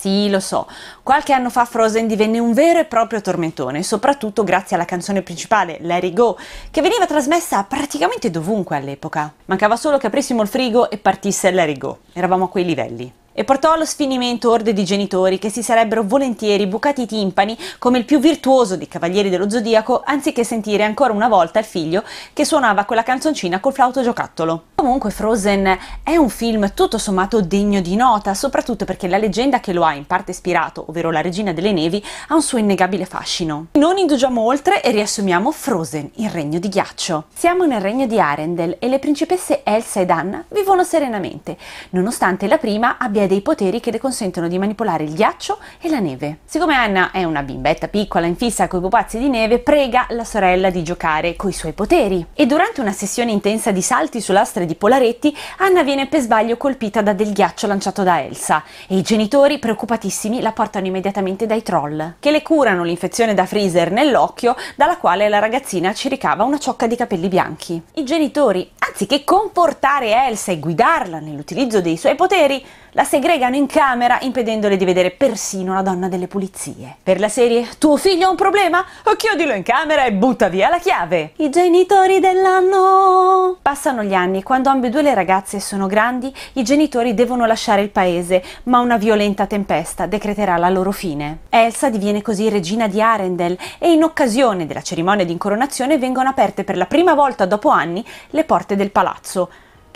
Sì, lo so. Qualche anno fa Frozen divenne un vero e proprio tormentone, soprattutto grazie alla canzone principale, Larry Go, che veniva trasmessa praticamente dovunque all'epoca. Mancava solo che aprissimo il frigo e partisse Larry Go. Eravamo a quei livelli e portò allo sfinimento orde di genitori che si sarebbero volentieri bucati i timpani come il più virtuoso dei cavalieri dello zodiaco anziché sentire ancora una volta il figlio che suonava quella canzoncina col flauto giocattolo. Comunque Frozen è un film tutto sommato degno di nota, soprattutto perché la leggenda che lo ha in parte ispirato, ovvero la regina delle nevi, ha un suo innegabile fascino. Non indugiamo oltre e riassumiamo Frozen, il regno di ghiaccio. Siamo nel regno di Arendelle e le principesse Elsa ed Anna vivono serenamente, nonostante la prima abbia dei poteri che le consentono di manipolare il ghiaccio e la neve. Siccome Anna è una bimbetta piccola infissa coi pupazzi di neve, prega la sorella di giocare coi suoi poteri. E durante una sessione intensa di salti su lastre di Polaretti, Anna viene per sbaglio colpita da del ghiaccio lanciato da Elsa e i genitori, preoccupatissimi, la portano immediatamente dai troll, che le curano l'infezione da freezer nell'occhio dalla quale la ragazzina ci ricava una ciocca di capelli bianchi. I genitori, anziché confortare Elsa e guidarla nell'utilizzo dei suoi poteri, la segregano in camera impedendole di vedere persino la donna delle pulizie. Per la serie Tuo figlio ha un problema? Chiudilo in camera e butta via la chiave. I genitori dell'anno. Passano gli anni, quando ambedue le ragazze sono grandi, i genitori devono lasciare il paese, ma una violenta tempesta decreterà la loro fine. Elsa diviene così regina di Arendelle e in occasione della cerimonia di incoronazione vengono aperte per la prima volta dopo anni le porte del palazzo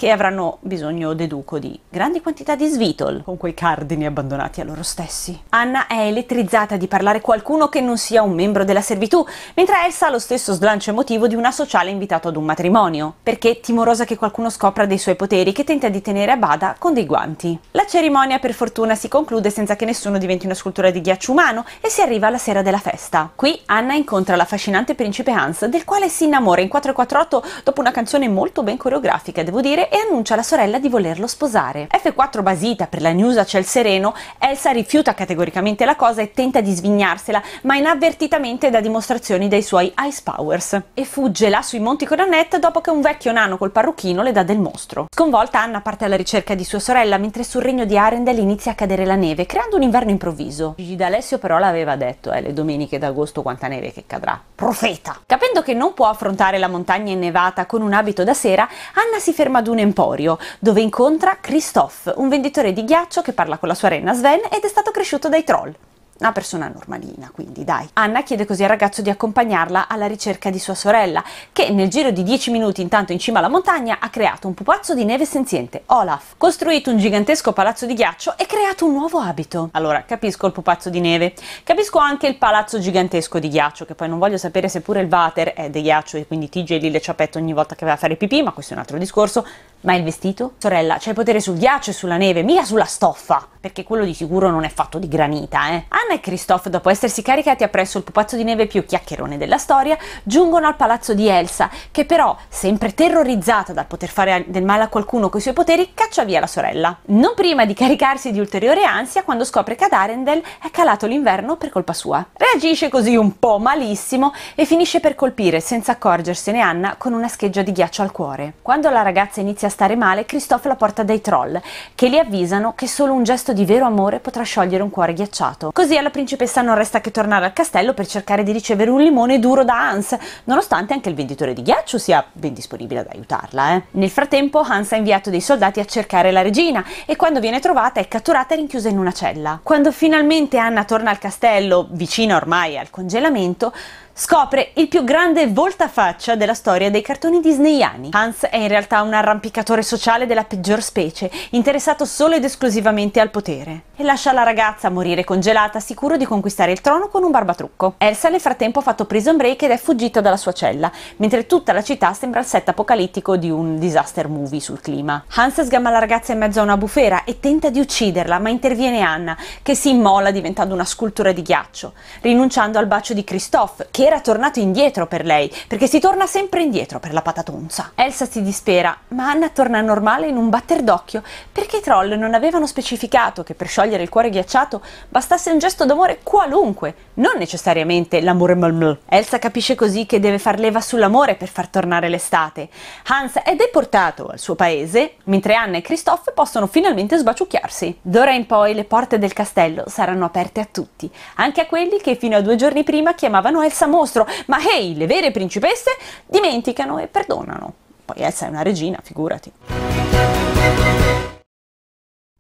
che avranno bisogno, deduco, di grandi quantità di svitol, con quei cardini abbandonati a loro stessi. Anna è elettrizzata di parlare qualcuno che non sia un membro della servitù, mentre Elsa ha lo stesso slancio emotivo di una sociale invitata ad un matrimonio, perché timorosa che qualcuno scopra dei suoi poteri che tenta di tenere a bada con dei guanti. La cerimonia per fortuna si conclude senza che nessuno diventi una scultura di ghiaccio umano e si arriva alla sera della festa. Qui Anna incontra l'affascinante principe Hans, del quale si innamora in 448 dopo una canzone molto ben coreografica, devo dire, e annuncia alla sorella di volerlo sposare. F4 basita per la news a ciel sereno, Elsa rifiuta categoricamente la cosa e tenta di svignarsela, ma inavvertitamente dà dimostrazioni dei suoi ice powers e fugge là sui monti con Annette dopo che un vecchio nano col parrucchino le dà del mostro. Sconvolta Anna parte alla ricerca di sua sorella mentre sul regno di Arendelle inizia a cadere la neve, creando un inverno improvviso. Gigi Alessio però l'aveva detto, eh, le domeniche d'agosto quanta neve che cadrà. Profeta! Capendo che non può affrontare la montagna innevata con un abito da sera, Anna si ferma ad un emporio, dove incontra Christophe, un venditore di ghiaccio che parla con la sua renna Sven ed è stato cresciuto dai troll. Una persona normalina, quindi dai. Anna chiede così al ragazzo di accompagnarla alla ricerca di sua sorella, che nel giro di 10 minuti intanto in cima alla montagna ha creato un pupazzo di neve senziente, Olaf, costruito un gigantesco palazzo di ghiaccio e creato un nuovo abito. Allora, capisco il pupazzo di neve, capisco anche il palazzo gigantesco di ghiaccio, che poi non voglio sapere se pure il water è di ghiaccio e quindi TJ lì le ciappetta ogni volta che va a fare pipì, ma questo è un altro discorso. Ma il vestito? Sorella, c'hai potere sul ghiaccio e sulla neve, mica sulla stoffa, perché quello di sicuro non è fatto di granita, eh. Anna e Kristoff, dopo essersi caricati appresso il pupazzo di neve più chiacchierone della storia, giungono al palazzo di Elsa, che però, sempre terrorizzata dal poter fare del male a qualcuno coi suoi poteri, caccia via la sorella. Non prima di caricarsi di ulteriore ansia quando scopre che ad Arendelle è calato l'inverno per colpa sua. Reagisce così un po' malissimo e finisce per colpire, senza accorgersene Anna, con una scheggia di ghiaccio al cuore. Quando la ragazza inizia a stare male, Kristoff la porta dai troll, che li avvisano che solo un gesto di vero amore potrà sciogliere un cuore ghiacciato. Così alla principessa non resta che tornare al castello per cercare di ricevere un limone duro da Hans, nonostante anche il venditore di ghiaccio sia ben disponibile ad aiutarla. Eh. Nel frattempo Hans ha inviato dei soldati a cercare la regina e quando viene trovata è catturata e rinchiusa in una cella. Quando finalmente Anna torna al castello, vicina ormai al congelamento, Scopre il più grande voltafaccia della storia dei cartoni disneyani. Hans è in realtà un arrampicatore sociale della peggior specie, interessato solo ed esclusivamente al potere. E lascia la ragazza morire congelata, sicuro di conquistare il trono con un barbatrucco. Elsa nel frattempo ha fatto prison break ed è fuggita dalla sua cella, mentre tutta la città sembra il set apocalittico di un disaster movie sul clima. Hans sgama la ragazza in mezzo a una bufera e tenta di ucciderla, ma interviene Anna, che si immola diventando una scultura di ghiaccio, rinunciando al bacio di Christophe, che che era tornato indietro per lei, perché si torna sempre indietro per la patatonza. Elsa si dispera, ma Anna torna normale in un batter d'occhio, perché i troll non avevano specificato che per sciogliere il cuore ghiacciato bastasse un gesto d'amore qualunque, non necessariamente l'amore malml. Elsa capisce così che deve far leva sull'amore per far tornare l'estate. Hans è deportato al suo paese, mentre Anna e Christophe possono finalmente sbaciucchiarsi. D'ora in poi le porte del castello saranno aperte a tutti, anche a quelli che fino a due giorni prima chiamavano Elsa mostro, ma hey, le vere principesse dimenticano e perdonano. Poi Elsa è una regina, figurati.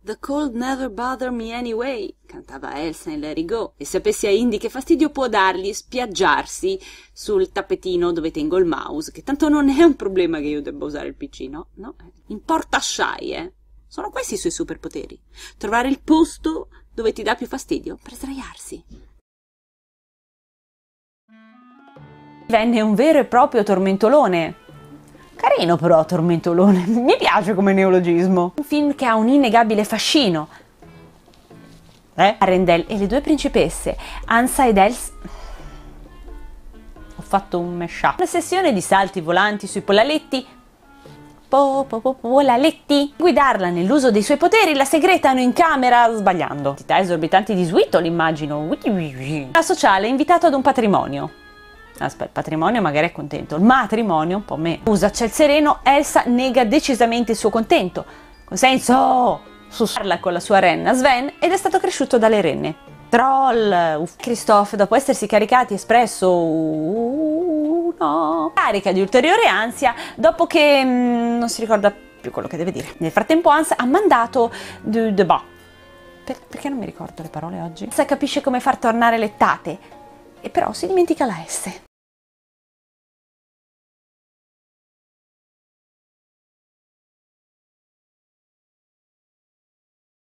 The cold never bother me anyway, cantava Elsa in Let It Go, e sapessi a Indy che fastidio può dargli spiaggiarsi sul tappetino dove tengo il mouse, che tanto non è un problema che io debba usare il PC, no? No? Eh, importa assai, eh? Sono questi i suoi superpoteri. Trovare il posto dove ti dà più fastidio per sdraiarsi. divenne un vero e proprio tormentolone. Carino però tormentolone, mi piace come neologismo. Un film che ha un innegabile fascino. Eh? Arendelle e le due principesse, Ansa ed Els Ho fatto un mashup. Una sessione di salti volanti sui polaletti. Po, po, po, polaletti. Guidarla nell'uso dei suoi poteri la segretano in camera sbagliando. Entità esorbitanti di Sweetle, immagino. La sociale è invitata ad un patrimonio. Aspetta, il patrimonio magari è contento, il matrimonio un po' meno. Usa c'è il sereno, Elsa nega decisamente il suo contento. Consenso! Parla con la sua renna Sven ed è stato cresciuto dalle renne. Troll! Uff. Uh, Christophe, dopo essersi caricati, espresso uno. carica di ulteriore ansia dopo che mh, mm, non si ricorda più quello che deve dire. Nel frattempo Hans ha mandato de, perché non mi ricordo le parole oggi? Elsa capisce come far tornare l'ettate e però si dimentica la S.